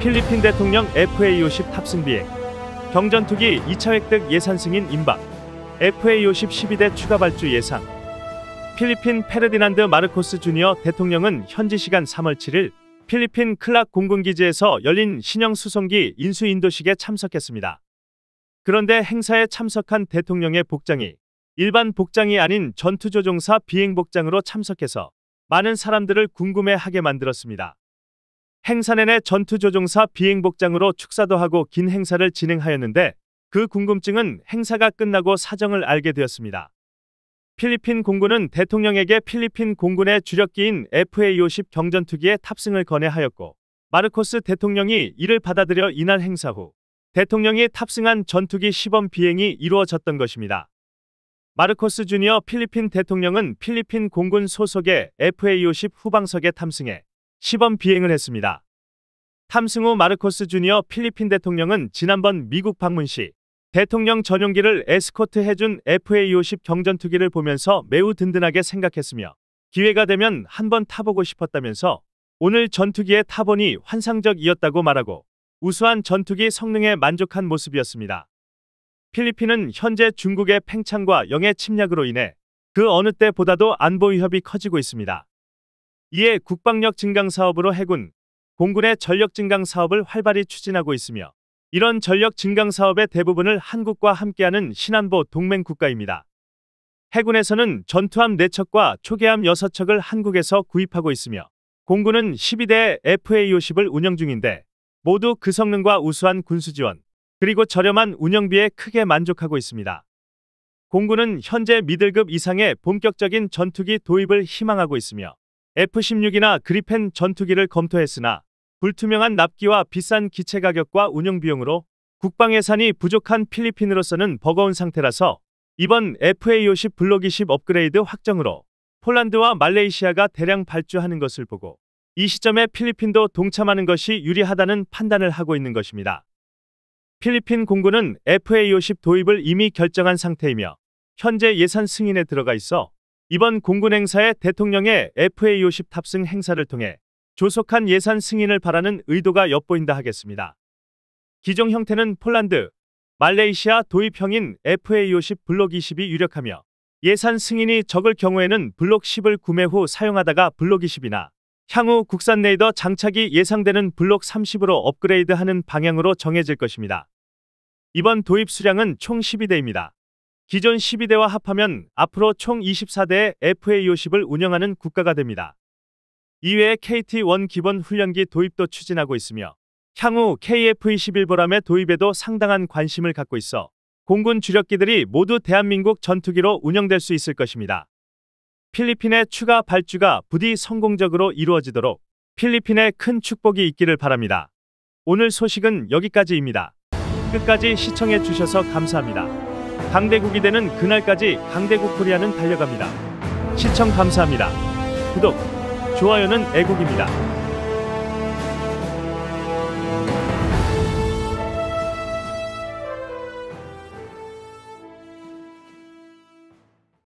필리핀 대통령 FA50 탑승 비행, 경전투기 2차 획득 예산 승인 임박, FA50 12대 추가 발주 예상. 필리핀 페르디난드 마르코스 주니어 대통령은 현지 시간 3월 7일 필리핀 클락 공군기지에서 열린 신형 수송기 인수 인도식에 참석했습니다. 그런데 행사에 참석한 대통령의 복장이 일반 복장이 아닌 전투조종사 비행복장으로 참석해서 많은 사람들을 궁금해하게 만들었습니다. 행사 내내 전투조종사 비행복장으로 축사도 하고 긴 행사를 진행하였는데 그 궁금증은 행사가 끝나고 사정을 알게 되었습니다. 필리핀 공군은 대통령에게 필리핀 공군의 주력기인 FA-50 경전투기에 탑승을 건의하였고 마르코스 대통령이 이를 받아들여 이날 행사 후 대통령이 탑승한 전투기 시범 비행이 이루어졌던 것입니다. 마르코스 주니어 필리핀 대통령은 필리핀 공군 소속의 FA-50 후방석에 탐승해 시범 비행을 했습니다. 탐승 후 마르코스 주니어 필리핀 대통령은 지난번 미국 방문 시 대통령 전용기를 에스코트 해준 FA-50 경전투기를 보면서 매우 든든하게 생각했으며 기회가 되면 한번 타보고 싶었다면서 오늘 전투기의 타본이 환상적이었다고 말하고 우수한 전투기 성능에 만족한 모습이었습니다. 필리핀은 현재 중국의 팽창과 영해 침략으로 인해 그 어느 때보다도 안보위협이 커지고 있습니다. 이에 국방력 증강 사업으로 해군, 공군의 전력 증강 사업을 활발히 추진하고 있으며 이런 전력 증강 사업의 대부분을 한국과 함께하는 신안보 동맹 국가입니다. 해군에서는 전투함 4척과 초계함 6척을 한국에서 구입하고 있으며 공군은 12대 FA-50을 운영 중인데 모두 그 성능과 우수한 군수 지원 그리고 저렴한 운영비에 크게 만족하고 있습니다. 공군은 현재 미들급 이상의 본격적인 전투기 도입을 희망하고 있으며 F-16이나 그리펜 전투기를 검토했으나 불투명한 납기와 비싼 기체 가격과 운영 비용으로 국방 예산이 부족한 필리핀으로서는 버거운 상태라서 이번 FA-50 블록 20 업그레이드 확정으로 폴란드와 말레이시아가 대량 발주하는 것을 보고 이 시점에 필리핀도 동참하는 것이 유리하다는 판단을 하고 있는 것입니다. 필리핀 공군은 FA-50 도입을 이미 결정한 상태이며 현재 예산 승인에 들어가 있어 이번 공군 행사에 대통령의 FA50 탑승 행사를 통해 조속한 예산 승인을 바라는 의도가 엿보인다 하겠습니다. 기종 형태는 폴란드, 말레이시아 도입형인 FA50 블록 20이 유력하며 예산 승인이 적을 경우에는 블록 10을 구매 후 사용하다가 블록 20이나 향후 국산 레이더 장착이 예상되는 블록 30으로 업그레이드하는 방향으로 정해질 것입니다. 이번 도입 수량은 총 12대입니다. 기존 12대와 합하면 앞으로 총 24대의 FA50을 운영하는 국가가 됩니다. 이외에 KT1 기본 훈련기 도입도 추진하고 있으며 향후 KF-21보람의 도입에도 상당한 관심을 갖고 있어 공군 주력기들이 모두 대한민국 전투기로 운영될 수 있을 것입니다. 필리핀의 추가 발주가 부디 성공적으로 이루어지도록 필리핀에 큰 축복이 있기를 바랍니다. 오늘 소식은 여기까지입니다. 끝까지 시청해 주셔서 감사합니다. 강대국이 되는 그날까지 강대국 코리아는 달려갑니다. 시청 감사합니다. 구독, 좋아요는 애국입니다.